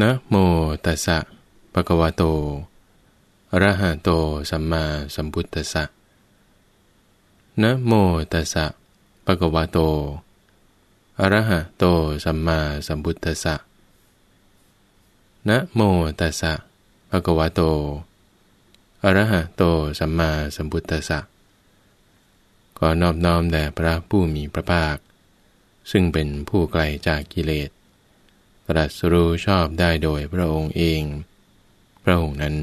นะโมตัสสะปะกวาโต อะระหะโต สัมมาสัมพุทธัสสะ นะโมตัสสะปะกวาโต อะระหะโต สัมมาสัมพุทธัสสะ นะโมตัสสะปะกวาโต อะระหะโต สัมมาสัมพุทธัสสะขอนอบน้อมแด่พระผู้มีพระภาค ซึ่งเป็นผู้ไกลจากกิเลสรัสรู้ชอบได้โดยพระองค์เอง พระองค์นั้น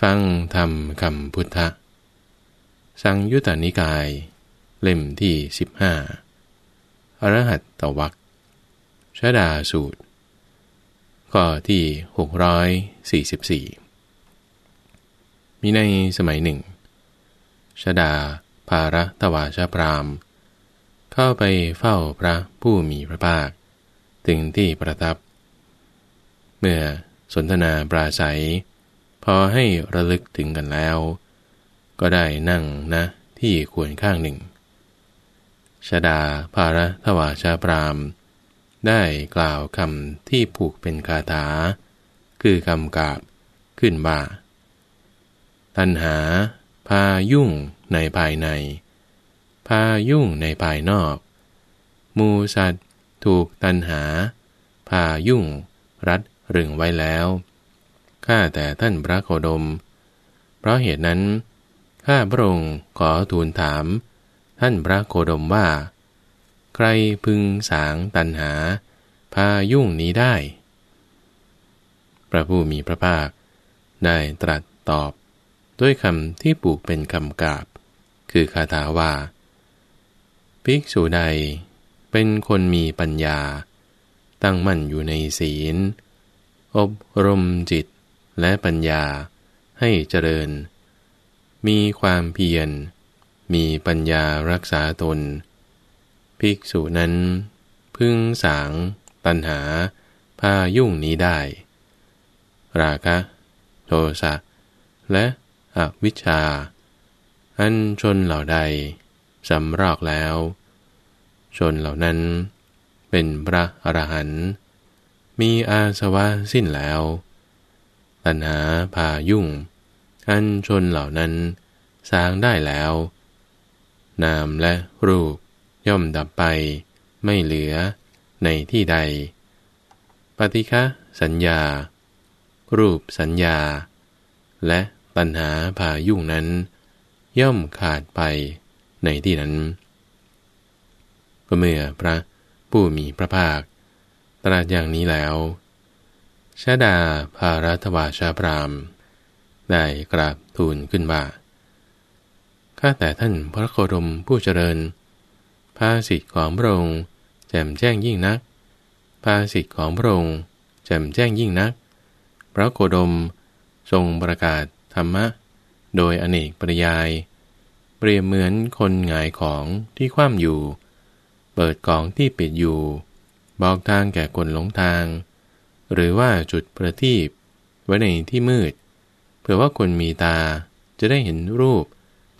ฟังธรรมคำพุทธะ สังยุตานิกาย เล่มที่15อรหัตตวักชดาสูตรข้อที่ 644 มีในสมัยหนึ่งชดาภารตวาชพราม เข้าไปเฝ้าพระผู้มีพระภาคถึงที่ประทับ เมื่อสนทนาปราศัย พอให้ระลึกถึงกันแล้ว ก็ได้นั่งนะที่ควรข้างหนึ่ง ชดาภารทวาชาปราม ได้กล่าวคำที่ผูกเป็นคาถา คือคำกาบขึ้นบ่าตันหา พายุ่งในภายใน พายุ่งในภายนอก มูสัตวถูกตันหา พายุ่ง รัดรึงไว้แล้ว ข้าแต่ท่านพระโคดม เพราะเหตุนั้น ข้าพระองค์ขอทูลถาม ท่านพระโคดมว่า ใครพึงสางตันหาพายุ่งนี้ได้พระผู้มีพระภาค ได้ตรัสตอบด้วยคำที่ปลูกเป็นคำกราบคือคาถาว่า ภิกษุใดเป็นคนมีปัญญา ตั้งมั่นอยู่ในศีล อบรมจิตและปัญญาให้เจริญ มีความเพียร มีปัญญารักษาตน ภิกษุนั้น พึ่งสางตัณหาพายุ่งนี้ได้ ราคะ โทสะและอวิชชา อันชนเหล่าใดสำรอกแล้วชนเหล่านั้นเป็นพระอรหันต์มีอาสวะสิ้นแล้วตัณหาพายุ่งอันชนเหล่านั้นสร้างได้แล้ว นามและรูปย่อมดับไปไม่เหลือในที่ใด ปฏิฆะสัญญา รูปสัญญา และตัณหาพายุ่งนั้น ย่อมขาดไปในที่นั้นก็เมื่อพระผู้มีพระภาค ตรัสอย่างนี้แล้วชาดาภารัตวาชาพราม ได้กราบทูลขึ้นว่า ข้าแต่ท่านพระโคดมผู้เจริญ ภาสิทธิ์ของพระองค์ แจ่มแจ้งยิ่งนัก ภาสิทธิ์ของพระองค์ แจ่มแจ้งยิ่งนัก พระโคดมทรงประกาศธรรมะ โดยอเนกปริยาย เปรียบเหมือนคนหงายของที่คว่ำอยู่เปิดกองที่ปิดอยู่ บอกทางแก่คนหลงทาง หรือว่าจุดประทีปไว้ในที่มืด เพื่อว่าคนมีตาจะได้เห็นรูป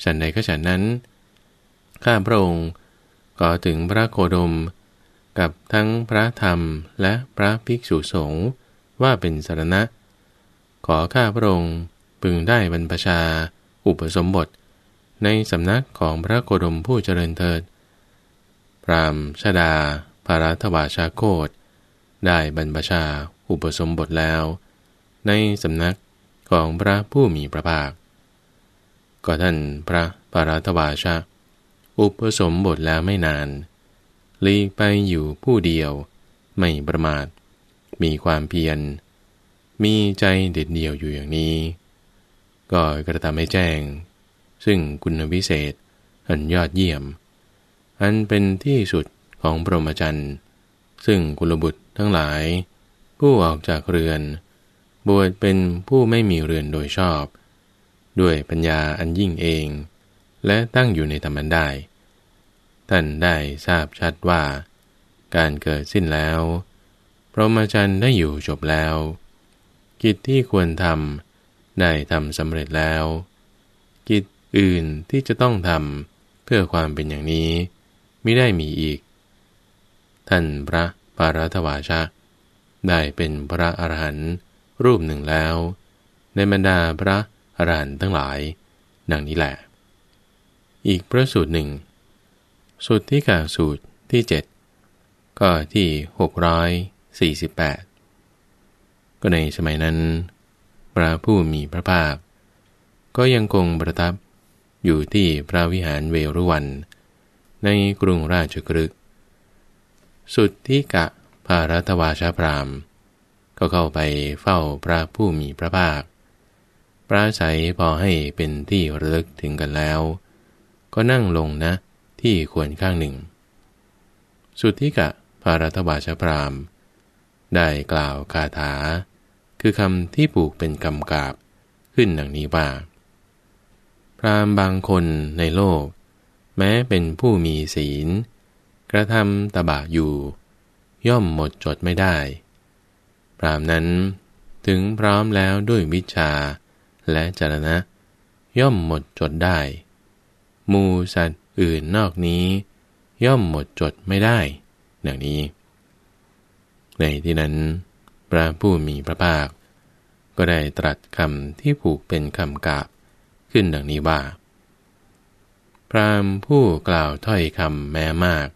ฉันใดก็ฉันนั้น ข้าพระองค์ก็ถึงพระโคดม กับทั้งพระธรรมและพระภิกษุสงฆ์ว่าเป็นสารณะ ขอข้าพระองค์พึงได้บรรพชา อุปสมบทในสำนักของพระโคดมผู้เจริญเถิดพรามชดาภารัตวาชาโคตได้บรรพชาอุปสมบทแล้ว ในสำนักของพระผู้มีพระภาค ก็ท่านพระปารัตวาชาอุปสมบทแล้วไม่นาน ลีกไปอยู่ผู้เดียวไม่ประมาท มีความเพียร มีใจเด็ดเดี่ยวอยู่อย่างนี้ ก็กระทำให้แจ้ง ซึ่งคุณวิเศษอันยอดเยี่ยมอันเป็นที่สุดของพรหมจรรย์ซึ่งกุลบุตรทั้งหลาย ผู้ออกจากเรือน บวชเป็นผู้ไม่มีเรือนโดยชอบ ด้วยปัญญาอันยิ่งเอง และตั้งอยู่ในธรรมันได้ ท่านได้ทราบชัดว่า การเกิดสิ้นแล้ว พรหมจรรย์ได้อยู่จบแล้ว กิจที่ควรทำได้ทำสำเร็จแล้ว กิจอื่นที่จะต้องทำเพื่อความเป็นอย่างนี้ม่ได้มีอีก ท่านพระปารัตวาชะได้เป็นพระอรหันต์รูปหนึ่งแล้ว ในบรรดาพระอรหันต์ทั้งหลายดังนี้แหละ อีกพระสูตรหนึ่งสูตรที่กาสูตรที่เจ็ดก็ที่ 648 ก็ในสมัยนั้น พระผู้มีพระภาคก็ยังคงประทับอยู่ที่พระวิหารเวรุวันในกรุงราชกฤกสุดที่กะพารัตวาชาพราม ก็เข้าไปเฝ้าพระผู้มีพระภาค ปราศัยพอให้เป็นที่ระลึกถึงกันแล้ว ก็นั่งลงนะที่ควรข้างหนึ่ง สุดที่กะ พารัตวาชาพราม ได้กล่าวคาถา คือคำที่ปลูกเป็นกำกาบ ขึ้นดังนี้ว่าพรามบางคนในโลกแม้เป็นผู้มีศีล กระทำตบะอยู่ ย่อมหมดจดไม่ได้ พรามนั้นถึงพร้อมแล้วด้วยวิชา และจรณะ ย่อมหมดจดได้ มูสัตว์อื่นนอกนี้ ย่อมหมดจดไม่ได้ดังนี้ ในที่นั้นพระผู้มีพระภาค ก็ได้ตรัสคำที่ผูกเป็นคำกาบขึ้นดังนี้ว่าพราหมณ์ผู้กล่าวถ้อยคำแม้มาก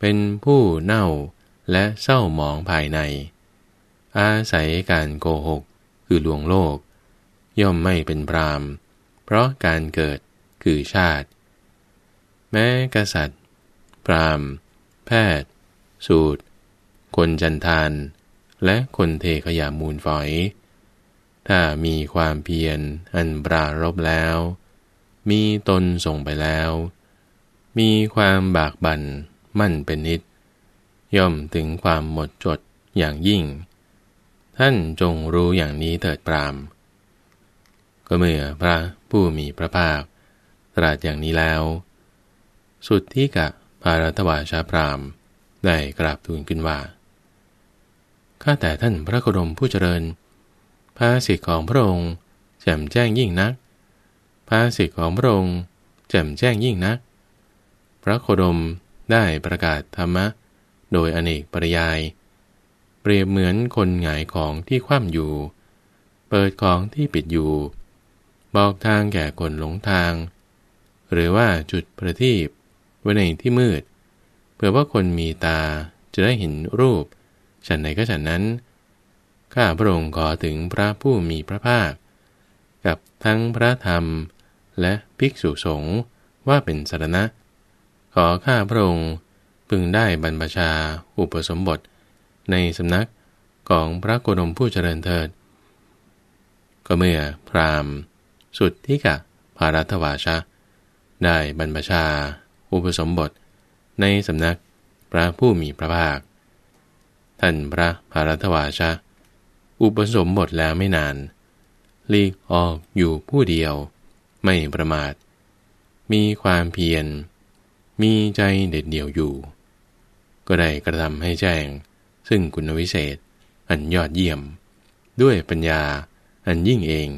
เป็นผู้เน่าและเศร้าหมองภายใน อาศัยการโกหกคือลวงโลก ย่อมไม่เป็นพราหมณ์ เพราะการเกิดคือชาติ แม้กษัตริย์ พราหมณ์ แพทย์ สูตร คนจันทาน และคนเทขยามูลฝอย ถ้ามีความเพียรอันปรารบแล้วมีตนส่งไปแล้ว มีความบากบั่นมั่นเป็นนิด ย่อมถึงความหมดจดอย่างยิ่ง ท่านจงรู้อย่างนี้เถิดปรามก็เมื่อพระผู้มีพระภาคตรัสอย่างนี้แล้ว สุดที่กะพารัตวาชาพรามได้กราบทูลขึ้นว่า ข้าแต่ท่านพระโคดมผู้เจริญ ภาสิทธิของพระองค์แจ่มแจ้งยิ่งนักภาษิตของพระองค์แจ่มแจ้งยิ่งนัก พระโคดมได้ประกาศธรรมะ โดยอเนกปริยาย เปรียบเหมือนคนหงายของที่คว่ำอยู่ เปิดของที่ปิดอยู่ บอกทางแก่คนหลงทาง หรือว่าจุดประทีปไว้ในที่มืด เพื่อว่าคนมีตาจะได้เห็นรูป ฉันไหนก็ฉันนั้น ข้าพระองค์ขอถึงพระผู้มีพระภาค กับทั้งพระธรรมและภิกษุสงฆ์ว่าเป็นสารณะขอข้าพระองค์พึงได้บรรพชาอุปสมบทในสำนักของพระโกดมผู้เจริญเถิด ก็เมื่อพราหมณ์ สุดที่กะภารัตวาชะได้บรรพชา อุปสมบทในสำนักพระผู้มีพระภาคท่านพระภารัตวาชะอุปสมบทแล้วไม่นาน ลีกออกอยู่ผู้เดียวไม่ประมาท มีความเพียร มีใจเด็ดเดี่ยวอยู่ ก็ได้กระทำให้แจ้ง ซึ่งคุณวิเศษ อันยอดเยี่ยม ด้วยปัญญาอันยิ่งเอง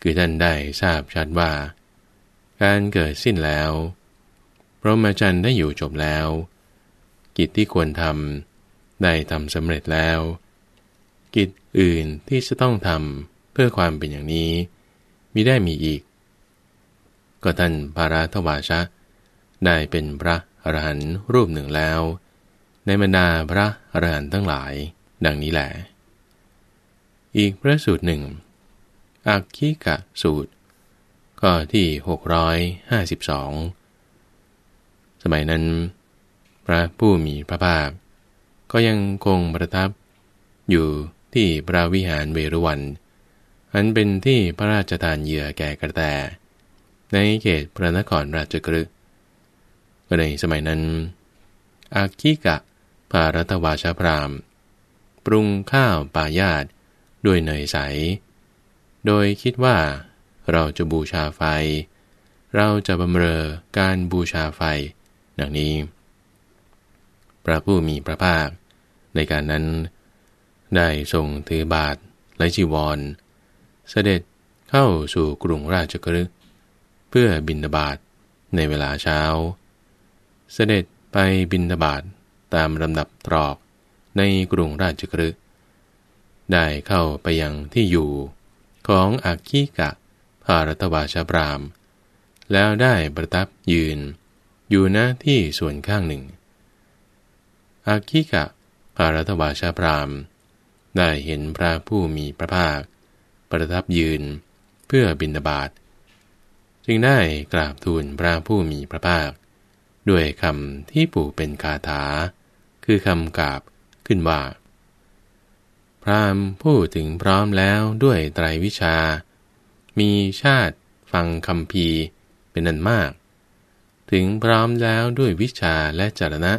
คือท่านได้ทราบชัดว่า การเกิดสิ้นแล้ว พระมาจันได้อยู่จบแล้ว กิจที่ควรทำได้ทำสำเร็จแล้ว กิจอื่นที่จะต้องทำเพื่อความเป็นอย่างนี้มิได้มีอีก ก็ท่านพาราทวาชะได้เป็นพระอรหันต์รูปหนึ่งแล้ว ในบรรดาพระอรหันต์ทั้งหลาย ดังนี้แหละ อีกพระสูตรหนึ่ง อักขิกะสูตรก็ที่ 652 สมัยนั้น พระผู้มีพระภาคก็ยังคงประทับอยู่ที่พระวิหารเวรุวันอันเป็นที่พระราชทานเหยื่อแก่กระแตในเขตพระนครราชกฤห์ในสมัยนั้น อากิกะพารัตวาชพราม ปรุงข้าวปายาตด้วยเนยใส โดยคิดว่าเราจะบูชาไฟ เราจะบำเรอการบูชาไฟ ดังนี้ พระผู้มีพระภาคในการนั้นได้ทรงถือบาทและจีวรเสด็จเข้าสู่กรุงราชกฤห์เพื่อบินาบาตในเวลาเช้า เสด็จไปบินาบาตตามลำดับตรอกในกรุงราชกฤห์ได้เข้าไปยังที่อยู่ของอากีกะภารัตวาชบรามแล้วได้ประทับยืนอยู่หน้าที่ส่วนข้างหนึ่งอากีกะภารัตวาชบรามได้เห็นพระผู้มีพระภาคประทับยืนเพื่อบินาบาตจึงได้กราบทูลพระผู้มีพระภาค ด้วยคำที่ปู่เป็นคาถา คือคำกราบขึ้นว่า พรามผู้ถึงพร้อมแล้วด้วยไตรวิชา มีชาติฟังคำพีเป็นนันมาก ถึงพร้อมแล้วด้วยวิชาและจรณะ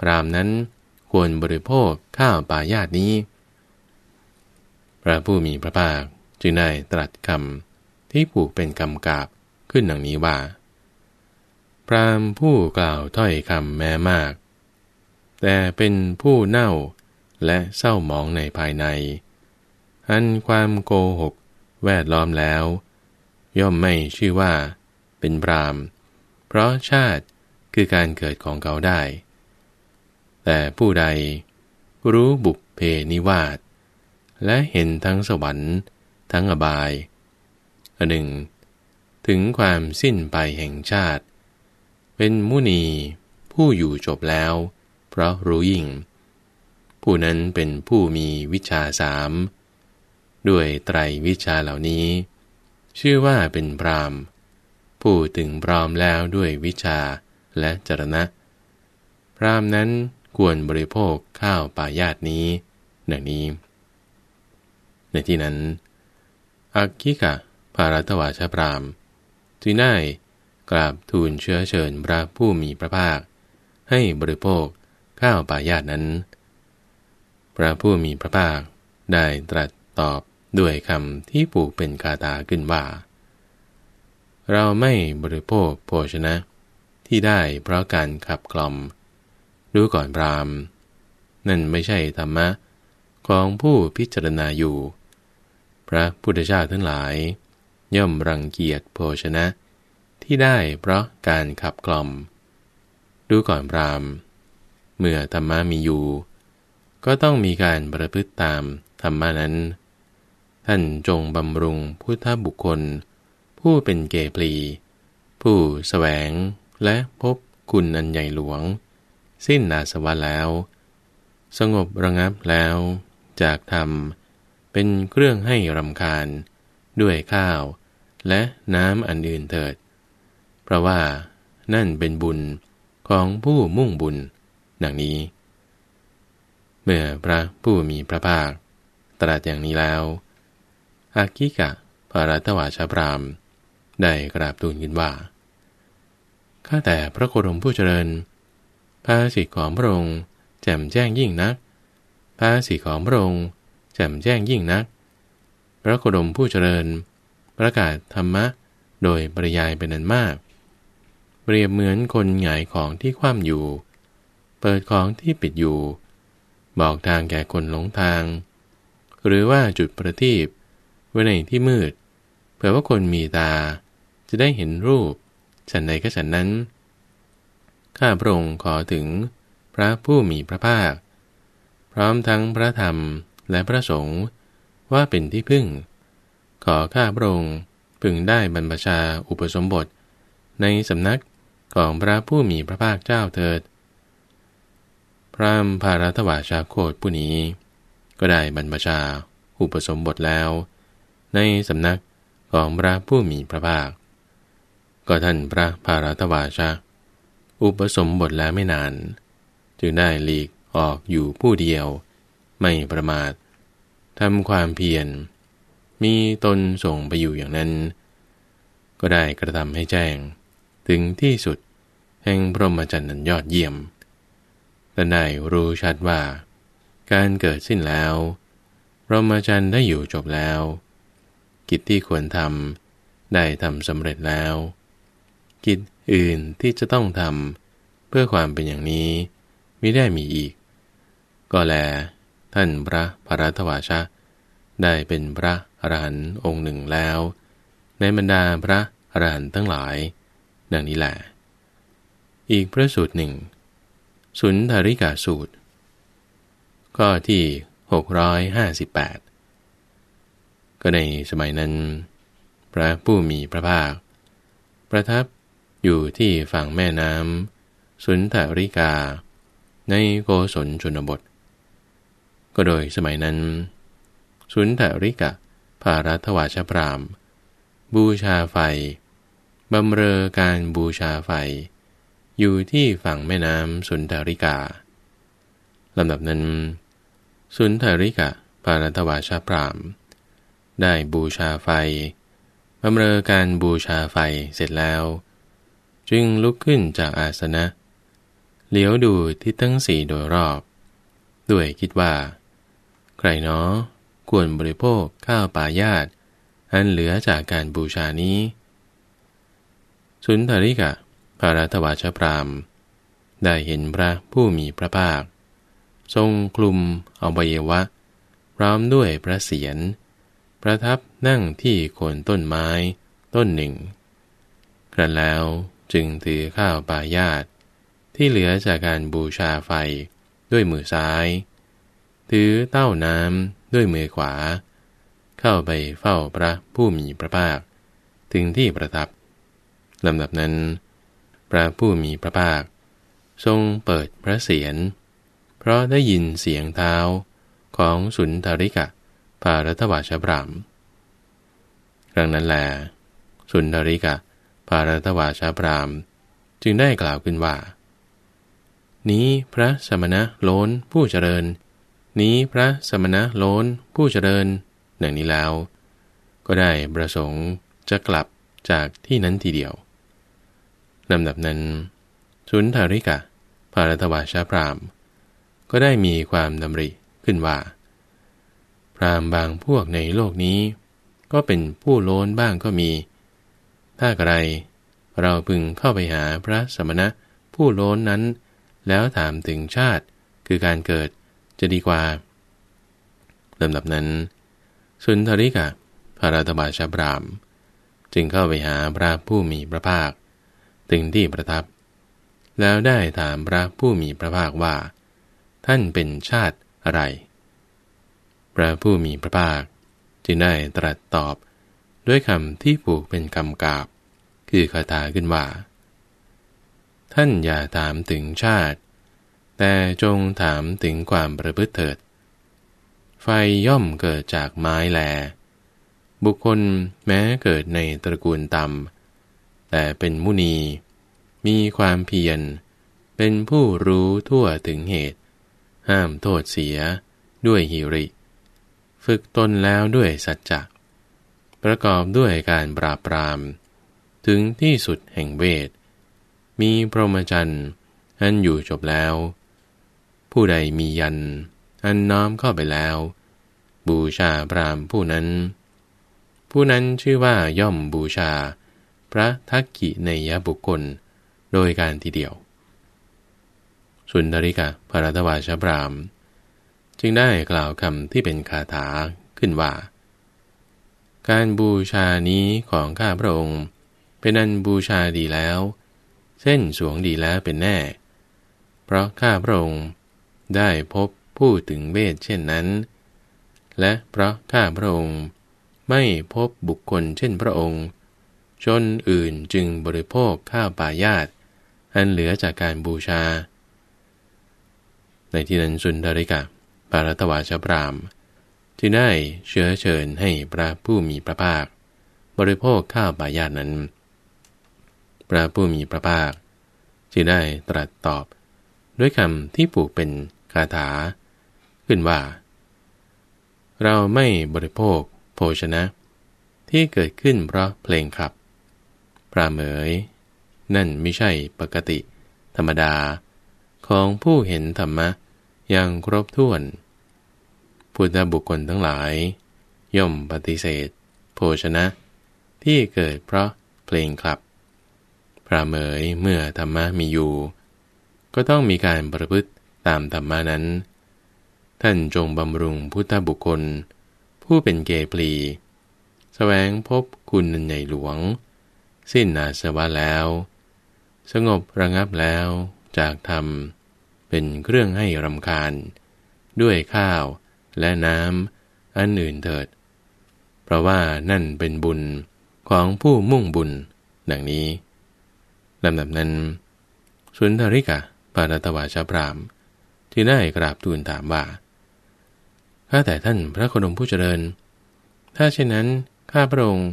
พรามนั้นควรบริโภคข้าวปายาตนี้พระผู้มีพระภาคจึงได้ตรัสคำที่ผูกเป็นคำกาบขึ้นหนังนี้ว่า พรามผู้กล่าวถ้อยคำแม้มาก แต่เป็นผู้เน่าและเศร้าหมองในภายใน อันความโกหกแวดล้อมแล้ว ย่อมไม่ชื่อว่าเป็นพรามเพราะชาติคือการเกิดของเขาได้ แต่ผู้ใดรู้บุพเพนิวาสและเห็นทั้งสวรรค์ทั้งอบายอันหนึ่ง ถึงความสิ้นไปแห่งชาติ เป็นมุนี ผู้อยู่จบแล้ว เพราะรู้ยิ่ง ผู้นั้นเป็นผู้มีวิชาสาม ด้วยไตรวิชาเหล่านี้ ชื่อว่าเป็นพรามผู้ถึงพร้อมแล้วด้วยวิชาและจรณะ พรามนั้นควรบริโภคข้าวปายาตนี้หนังนี้ในที่นั้น อักขิกะภารัตวาชพรามจีน่ายกราบทูลเชื้อเชิญพระผู้มีพระภาค ให้บริโภคข้าวปายาตนั้น พระผู้มีพระภาคได้ตรัสตอบด้วยคำที่ผูกเป็นคาถาขึ้นว่า เราไม่บริโภคโภชนะ ที่ได้เพราะการขับกล่อม ดูก่อนพรามนั่นไม่ใช่ธรรมะของผู้พิจารณาอยู่พระพุทธเจ้าทั้งหลาย ย่อมรังเกียจโภชนะ ที่ได้เพราะการขับกล่อม ดูก่อนพรามเมื่อธรรมะมีอยู่ ก็ต้องมีการประพฤติตามธรรมานั้น ท่านจงบำรุงพุทธบุคคล ผู้เป็นเกปลี ผู้สแสวงและพบคุณอันใหญ่หลวง สิ้นนาสวะแล้ว สงบระงับแล้วจากธรรมเป็นเครื่องให้รำคาญด้วยข้าวและน้ำอันอื่นเถิด เพราะว่านั่นเป็นบุญของผู้มุ่งบุญ ดังนี้ เมื่อพระผู้มีพระภาค ตรัสอย่างนี้แล้วอากิกะพระรัตวาชาพรามได้กราบทูลขึ้นว่าข้าแต่พระโคดมผู้เจริญ ภาสิทธิของพระองค์แจ่มแจ้งยิ่งนักภาสิทธิของพระองค์จ่มแจ้งยิ่งนัก พระโคดมผู้เจริญ ประกาศธรรมะ โดยปริยายเป็นนันมากเปรียบเหมือนคนหงายของที่คว่ำอยู่ เปิดของที่ปิดอยู่ บอกทางแก่คนหลงทาง หรือว่าจุดประทีปไว้ในที่มืดเผื่อว่าคนมีตาจะได้เห็นรูป ฉันใดก็ฉันนั้น ข้าพระองค์ขอถึงพระผู้มีพระภาค พร้อมทั้งพระธรรมและพระสงฆ์ว่าเป็นที่พึ่ง ขอข้าพระองค์พึงได้บรรพชาอุปสมบทในสำนักของพระผู้มีพระภาคเจ้าเถิด พระมภารัตวาชาโคตผู้นี้ ก็ได้บรรพชาอุปสมบทแล้ว ในสำนักของพระผู้มีพระภาค ก็ท่านพระภารัตวาชาอุปสมบทแล้วไม่นาน จึงได้หลีกออกอยู่ผู้เดียวไม่ประมาททำความเพียร มีตนส่งไปอยู่อย่างนั้น ก็ได้กระทำให้แจ้ง ถึงที่สุด แห่งพรหมจรรย์นันยอดเยี่ยม แต่ได้รู้ชัดว่า การเกิดสิ้นแล้ว พรหมจรรย์ได้อยู่จบแล้ว กิจที่ควรทำได้ทำสำเร็จแล้ว กิจอื่นที่จะต้องทำเพื่อความเป็นอย่างนี้ไม่ได้มีอีก ก็แลท่านพระพระทวาชะได้เป็นพระอรหันต์องค์หนึ่งแล้ว ในบรรดาพระอรหันต์ทั้งหลาย ดังนี้แหละ อีกพระสูตรหนึ่ง สุนทริกาสูตร ข้อที่ 658 ก็ในสมัยนั้น พระผู้มีพระภาค ประทับอยู่ที่ฝั่งแม่น้ำสุนทริกาในโกศลชนบท็โดยสมัยนั้น สุนทริกะ ภารัตวาชพราม บูชาไฟบำเรอการบูชาไฟ อยู่ที่ฝั่งแม่น้ำสุนทริกาลำดับนั้นสุนทริกะ ภารัตวาชพราม ได้บูชาไฟบำเรอการบูชาไฟ เสร็จแล้ว จึงลุกขึ้นจากอาสนะเหลียวดูที่ตั้งสี่โดยรอบ ด้วยคิดว่าใครเนาะควรบริโภคข้าวปายาตอันเหลือจากการบูชานี้ สุนทริกะ พระรัตวชพรามได้เห็นพระผู้มีพระภาคทรงคลุมอวเยวะ พร้อมด้วยพระเศียรประทับนั่งที่โคนต้นไม้ต้นหนึ่งครั้นแล้วจึงถือข้าวปายาตที่เหลือจากการบูชาไฟด้วยมือซ้ายถือเต้าน้ำด้วยมือขวา เข้าไปเฝ้าพระผู้มีพระภาคถึงที่ประทับลำดับนั้นพระผู้มีพระภาคทรงเปิดพระเศียรเพราะได้ยินเสียงเท้าของสุนทริกะปารัตวาชบรามครั้งนั้นแหลสุนทริกะปารัตวาชบรามจึงได้กล่าวขึ้นว่า นี้พระสมณะโล้นผู้เจริญนี้พระสมณะโล้นผู้เจริญนังนี้แล้ว ก็ได้ประสงค์จะกลับจากที่นั้นทีเดียวลำดับนั้นสุนทาริกะภารทวาชาพรามก็ได้มีความดำริขึ้นว่า พรามบางพวกในโลกนี้ ก็เป็นผู้โล้นบ้างก็มี ถ้าใครเราพึงเข้าไปหาพระสมณะผู้โล้นนั้น แล้วถามถึงชาติคือการเกิดจะดีกว่าลำดับนั้น สุนทริกะพระราธบาชาบรามจึงเข้าไปหาพระผู้มีพระภาคถึงที่ประทับ แล้วได้ถามพระผู้มีพระภาคว่า ท่านเป็นชาติอะไรพระผู้มีพระภาค จึงได้ตรัสตอบด้วยคำที่ผูกเป็นคำกาบ คือคาถาขึ้นว่า ท่านอย่าถามถึงชาติแต่จงถามถึงความประพฤติเถิด ไฟย่อมเกิดจากไม้แล บุคคลแม้เกิดในตระกูลต่ำ แต่เป็นมุนี มีความเพียร เป็นผู้รู้ทั่วถึงเหตุ ห้ามโทษเสียด้วยหิริ ฝึกตนแล้วด้วยสัจจะประกอบด้วยการปราบปราม ถึงที่สุดแห่งเวท มีพรหมจรรย์อันอยู่จบแล้วผู้ใดมียันอันน้อมเข้าไปแล้ว บูชาพรามผู้นั้น ผู้นั้นชื่อว่าย่อมบูชา พระทักกิเนยบุคคล โดยการทีเดียว สุนทริกะพระรตวาชพรามจึงได้กล่าวคำที่เป็นคาถาขึ้นว่า การบูชานี้ของข้าพระองค์ เป็นอันบูชาดีแล้ว เส้นสวงดีแล้วเป็นแน่ เพราะข้าพระองค์ได้พบผู้ถึงเวทเช่นนั้น และเพราะข้าพระองค์ไม่พบบุคคลเช่นพระองค์ชนอื่นจึงบริโภคข้าวปายาตอันเหลือจากการบูชา ในที่นั้นสุนทริกะปารัตวาชพรามที่ได้เชื้อเชิญให้พระผู้มีพระภาค บริโภคข้าวปายาตนั้นพระผู้มีพระภาคที่ได้ตรัสตอบ ด้วยคำที่ผูกเป็นคาถา ขึ้นว่า เราไม่บริโภคโภชนะ ที่เกิดขึ้นเพราะเพลงขับ ปราเหมย นั่นไม่ใช่ปกติธรรมดา ของผู้เห็นธรรมะอย่างครบถ้วนพุทธบุคคลทั้งหลาย ย่อมปฏิเสธ โภชนะ ที่เกิดเพราะเพลงขับ ปราเหมยเมื่อธรรมะมีอยู่ ก็ต้องมีการประพฤติตามธรรมานั้น ท่านจงบำรุงพุทธบุคคล ผู้เป็นเกปลีสแสวงพบคุณในหลวง สิ้นนาสวะแล้ว สงบระงับแล้วจากธรรม เป็นเครื่องให้รำคาญ ด้วยข้าวและน้ำอันอื่นเถิด เพราะว่านั่นเป็นบุญของผู้มุ่งบุญดังนี้ลำดับนั้นสุนทริกะปารัตวาชพรามคืได้กราบทูลถามว่าข้าแต่ท่านพระโคดมผู้เจริญ ถ้าเช่นนั้นข้าพระองค์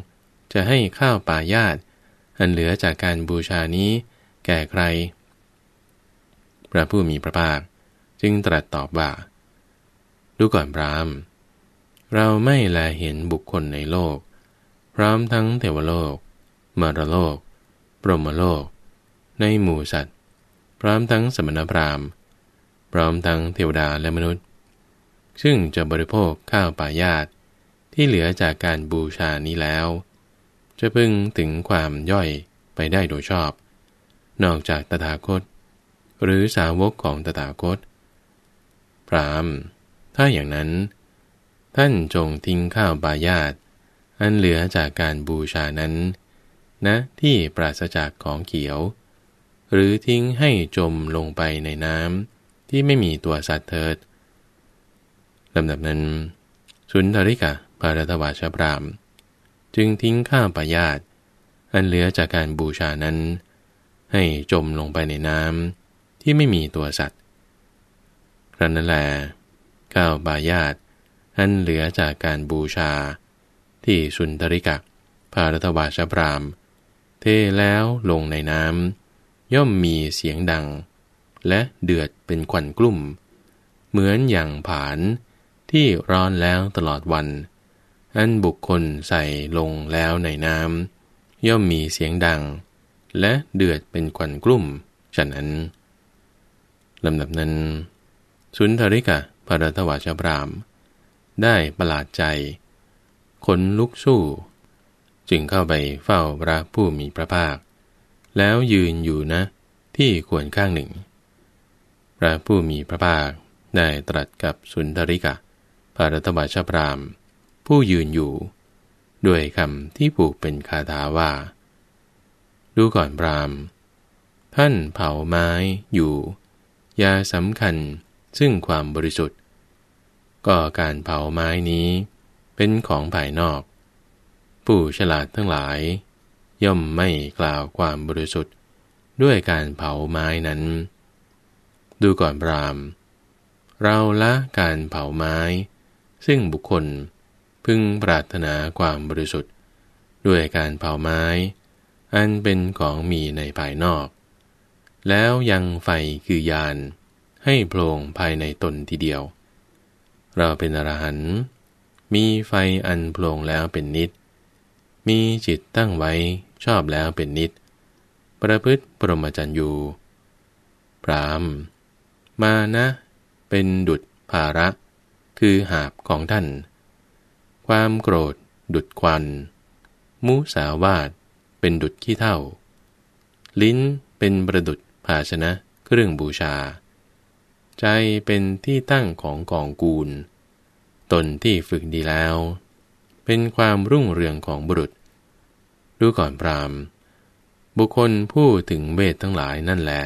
จะให้ข้าวป่ายาตอันเหลือจากการบูชานี้แก่ใคร พระผู้มีพระภาคจึงตรัสตอบว่า ดูก่อนพรามเราไม่แลเห็นบุคคลในโลก พร้อมทั้งเทวโลกมารโลก ปรมโลก ในหมู่สัตว์ พร้อมทั้งสมณพราหมณ์พร้อมทั้งเทวดาและมนุษย์ ซึ่งจะบริโภคข้าวป่ายาตที่เหลือจากการบูชานี้แล้ว จะพึงถึงความย่อยไปได้โดยชอบ นอกจากตถาคต หรือสาวกของตถาคต พรามถ้าอย่างนั้น ท่านจงทิ้งข้าวบายาตอันเหลือจากการบูชานั้นนะที่ปราศจากของเขียว หรือทิ้งให้จมลงไปในน้ำที่ไม่มีตัวสัตว์เถิดลำดับนั้น สุนทริกะปารตวาชพรามจึงทิ้งข้าปายาตอันเหลือจากการบูชานั้น ให้จมลงไปในน้ำที่ไม่มีตัวสัตว์ครั้นนล้แหลข้าวบายาตอันเหลือจากการบูชา ที่สุนทริกะพารตวาชพรามเทแล้วลงในน้ำย่อมมีเสียงดังและเดือดเป็นควันกลุ่ม เหมือนอย่างผานที่ร้อนแล้วตลอดวัน อันบุคคลใส่ลงแล้วในน้ำย่อมมีเสียงดัง และเดือดเป็นควันกลุ่ม ฉะนั้นลำดับนั้น สุนทริกะพระทวชพรามได้ประหลาดใจขนลุกสู้ จึงเข้าไปเฝ้าพระผู้มีพระภาค แล้วยืนอยู่นะที่ควรข้างหนึ่งพระผู้มีพระภาคได้ตรัสกับสุนทริกะพระรัตบาชพราม ผู้ยืนอยู่ ด้วยคำที่ผูกเป็นคาถาว่า ดูก่อนพราม ท่านเผาไม้อยู่ยาสำคัญซึ่งความบริสุทธิ์ ก็การเผาไม้นี้ เป็นของภายนอก ผู้ฉลาดทั้งหลาย ย่อมไม่กล่าวความบริสุทธิ์ ด้วยการเผาไม้นั้นดูก่อนพราม เราละการเผาไม้ ซึ่งบุคคลพึงปรารถนาความบริสุทธิ์ ด้วยการเผาไม้ อันเป็นของมีในภายนอก แล้วยังไฟคือยานให้โพลงภายในตนทีเดียว เราเป็นอรหันต์มีไฟอันโพลงแล้วเป็นนิด มีจิตตั้งไว้ชอบแล้วเป็นนิด ประพฤติปรมจันอยู่พรามณมานะเป็นดุดภาระ คือหาบของท่าน ความโกรธดุดควัน มุสาวาตเป็นดุดขี้เท่า ลิ้นเป็นประดุดภาชนะเครื่องบูชา ใจเป็นที่ตั้งของกองกูล ตนที่ฝึกดีแล้ว เป็นความรุ่งเรืองของบุรุษ ดูก่อนพรามบุคคลผู้ถึงเวททั้งหลายนั่นแหละ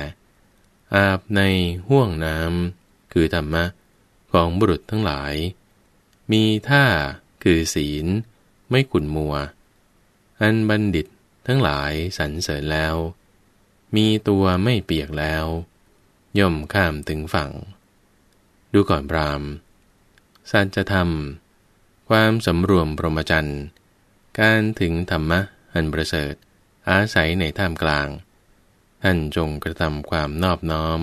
อาบในห่วงน้ำคือธรรมะ ของบุรุษทั้งหลาย มีท่าคือศีลไม่ขุนมัว อันบัณฑิตทั้งหลายสรรเสริญแล้ว มีตัวไม่เปียกแล้ว ย่อมข้ามถึงฝั่ง ดูก่อนพรามสัจธรรม ความสำรวมพรหมจรรย์การถึงธรรมะอันประเสริฐอาศัยในท่ามกลางท่านจงกระทำความนอบน้อม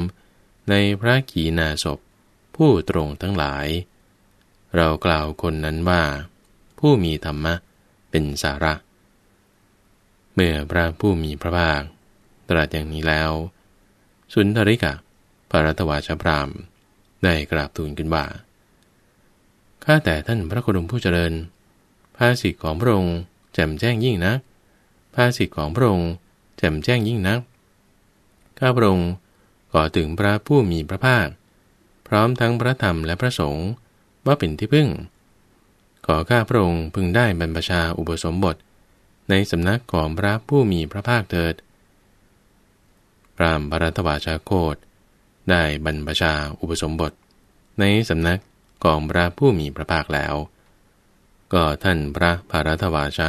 ในพระขีณาศพ ผู้ตรงทั้งหลาย เรากล่าวคนนั้นว่า ผู้มีธรรมะเป็นสาระ เมื่อพระผู้มีพระภาคตรัสอย่างนี้แล้ว สุนทริกะพระรัตวาชพรามได้กราบทูลขึ้นว่า ข้าแต่ท่านพระโคดมผู้เจริญ ภาษิตของพระองค์แจ่มแจ้งยิ่งนะัก ภาษิตของพระองค์แจ่มแจ้งยิ่งนักข้าพระองค์ขอถึงพระผู้มีพระภาค พร้อมทั้งพระธรรมและพระสงฆ์ว่าเป็นที่พึ่ง ขอข้าพระองค์พึงได้บรรพชาอุปสมบท ในสำนักของพระผู้มีพระภาคเถิด พรามบรัตวาชาโคต ได้บรรพชาอุปสมบท ในสำนักของพระผู้มีพระภาคแล้ว ก็ท่านพระภารัตวาชะ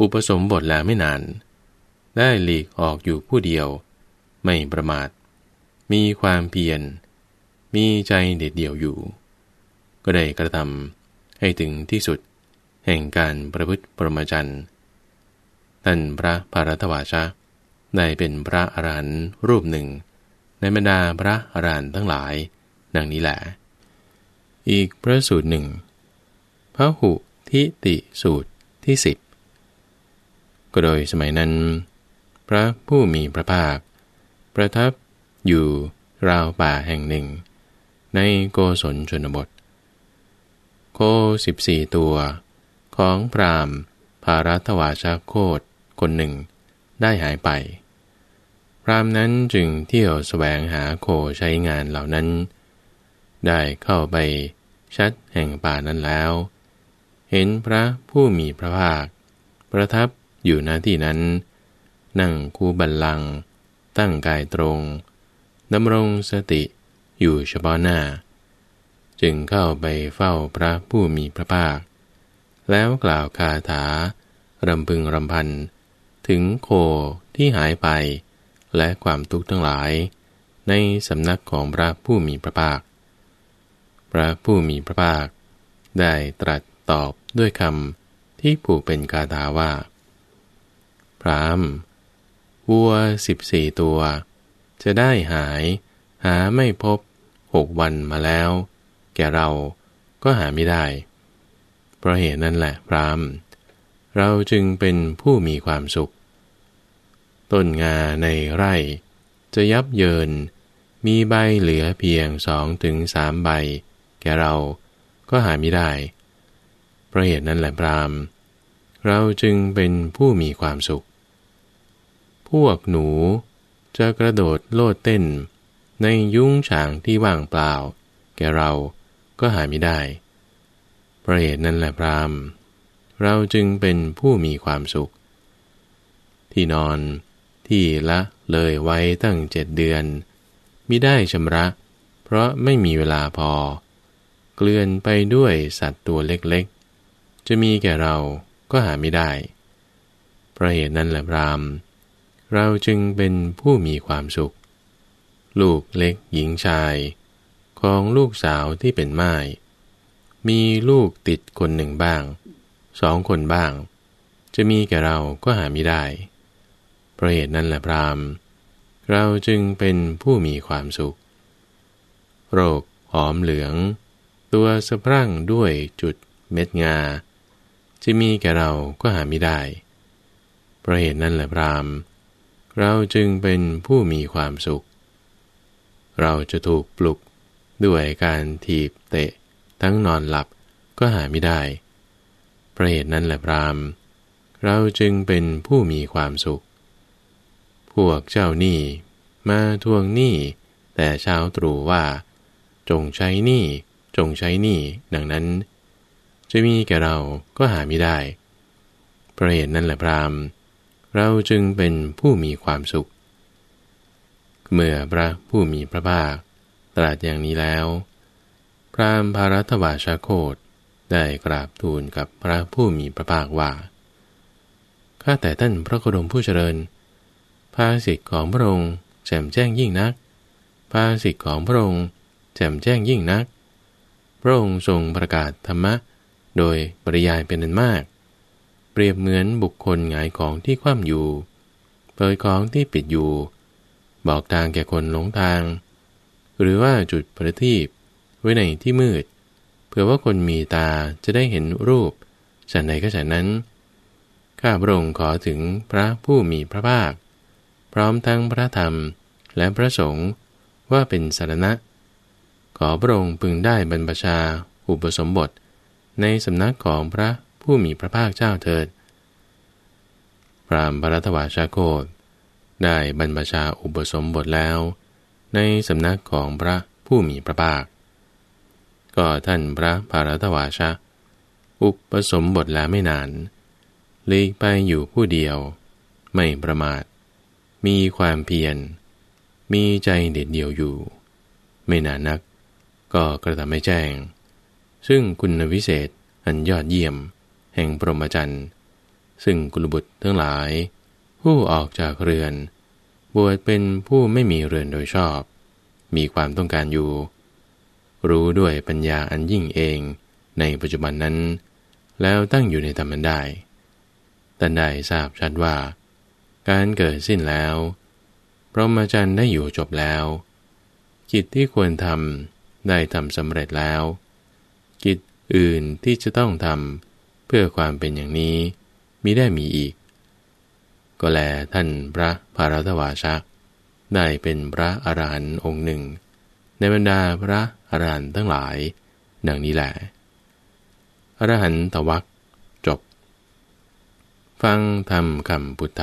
อุปสมบทแล้วไม่นาน ได้หลีกออกอยู่ผู้เดียวไม่ประมาท มีความเพียร มีใจเด็ดเดี่ยวอยู่ ก็ได้กระทำให้ถึงที่สุดแห่งการประพฤติปรมาจัน์ท่านพระภารทวาชะ ได้เป็นพระอรหันต์รูปหนึ่ง ในบรรดาพระอรหันต์ทั้งหลาย ดังนี้แหละ อีกพระสูตรหนึ่งพระหุทิติสูตรที่สิบ ก็โดยสมัยนั้น พระผู้มีพระภาคประทับอยู่ราวป่าแห่งหนึ่ง ในโกศลชนบท โคสิบสี่ตัว ของพรามภารัตวาชาโคดคนหนึ่งได้หายไป พรามนั้นจึงเที่ยวสแสวงหาโคใช้งานเหล่านั้น ได้เข้าไป ชัดแห่งป่านั้นแล้ว เห็นพระผู้มีพระภาค ประทับอยู่ณที่นั้น นั่งคูบัลลังก์ตั้งกายตรง ดำรงสติอยู่เฉพาะหน้าจึงเข้าไป เฝ้าพระผู้มีพระภาคแล้วกล่าวคาถารำพึงรำพัน ถึงโคที่หายไปและความทุกข์ทั้งหลาย ในสำนักของพระผู้มีพระภาคพระผู้มีพระภาคได้ตรัสตอบด้วยคำที่ผูกเป็นคาถาว่าพรามณวัวสิบสี่ตัวจะได้หายหาไม่พบหกวันมาแล้ว แก่เราก็หาไม่ได้เพราะเหตุนั้นแหละพรามเราจึงเป็นผู้มีความสุข ต้นงาในไร่ จะยับเยินมีใบเหลือเพียงสองถึงสามใบ แก่เราก็หาไม่ได้เพราะเหตุนั้นแหละพรามเราจึงเป็นผู้มีความสุขพวกหนูจะกระโดดโลดเต้น ในยุ้งฉางที่ว่างเปล่า แกเราก็หาไม่ได้ประเหตุนั้นแหละพรามเราจึงเป็นผู้มีความสุข ที่นอนที่ละเลยไว้ตั้งเจ็ดเดือนมิได้ชำระ เพราะไม่มีเวลาพอ เกลื่อนไปด้วยสัตว์ตัวเล็กๆ จะมีแก่เราก็หาไม่ได้ ประเหตุนั้นแหละพรามณเราจึงเป็นผู้มีความสุข ลูกเล็กหญิงชาย ของลูกสาวที่เป็นไม้มีลูกติดคนหนึ่งบ้างสองคนบ้าง จะมีแก่เราก็หาไม่ได้เพราะเหตุนั้นแหละพรามเราจึงเป็นผู้มีความสุข โรคหอมเหลือง ตัวสะพรั่งด้วยจุดเม็ดงา จะมีแก่เราก็หาไม่ได้เพราะเหตุนั้นแหละพรามณเราจึงเป็นผู้มีความสุข เราจะถูกปลุกด้วยการถีบเตะทั้งนอนหลับก็หาไม่ได้พระเหตุนั้นแหละพราม เราจึงเป็นผู้มีความสุข พวกเจ้าหนี้มาทวงหนี้แต่เช้าตรู่ว่า จงใช้หนี้จงใช้หนี้ดังนั้น จะมีแก่เราก็หาไม่ได้พระเหตุนั้นแหละพรามณเราจึงเป็นผู้มีความสุข เมื่อพระผู้มีพระภาคตรัสอย่างนี้แล้ว พรามภารัตวาชาโคตได้กราบทูลกับพระผู้มีพระภาคว่าข้าแต่ท่านพระโคดมผู้เจริญ ภาสิทธิของพระองค์แจ่มแจ้งยิ่งนัก ภาสิทธิของพระองค์แจ่มแจ้งยิ่งนัก พระองค์ทรงประกาศธรรมะ โดยปริยายเป็นอันมากเปรียบเหมือนบุคคลหงายของที่คว่ำอยู่เปิดของที่ปิดอยู่ บอกทางแก่คนหลงทาง หรือว่าจุดประทีปไว้ในที่มืด เพื่อว่าคนมีตาจะได้เห็นรูปฉันใดก็ฉันนั้น ข้าพระองค์ขอถึงพระผู้มีพระภาค พร้อมทั้งพระธรรมและพระสงฆ์ว่าเป็นสารณะขอพระองค์พึงได้บรรพชาอุปสมบทในสำนักของพระผู้มีพระภาคเจ้าเถิด พรามพรัตวาชาโคดได้บรรพชาอุปสมบทแล้ว ในสำนักของพระผู้มีพระภาค ก็ท่านพระพรัตวาชาอุปสมบทแล้วไม่นานลีกไปอยู่ผู้เดียว ไม่ประมาท มีความเพียร มีใจเด็ดเดียวอยู่ ไม่นานนักก็กระทำไม่แจ้ง ซึ่งคุณวิเศษอันยอดเยี่ยมแห่งพรหมจรรย์ซึ่งกุลบุตรทั้งหลาย ผู้ออกจากเรือน บวชเป็นผู้ไม่มีเรือนโดยชอบ มีความต้องการอยู่ รู้ด้วยปัญญาอันยิ่งเองในปัจจุบันนั้น แล้วตั้งอยู่ในธรรมันได้ตันได้ทราบชัดว่า การเกิดสิ้นแล้ว พระมจันได้อยู่จบแล้ว กิจที่ควรทำได้ทำสำเร็จแล้ว กิจอื่นที่จะต้องทำพื่อความเป็นอย่างนี้มิได้มีอีก ก็แลท่านพระภารตวาชักได้เป็นพระอรหันต์องค์หนึ่งในบรรดาพระอรหันต์ทั้งหลายดังนี้แหละอรหันตวักจบ ฟังธรรมคำพุทธ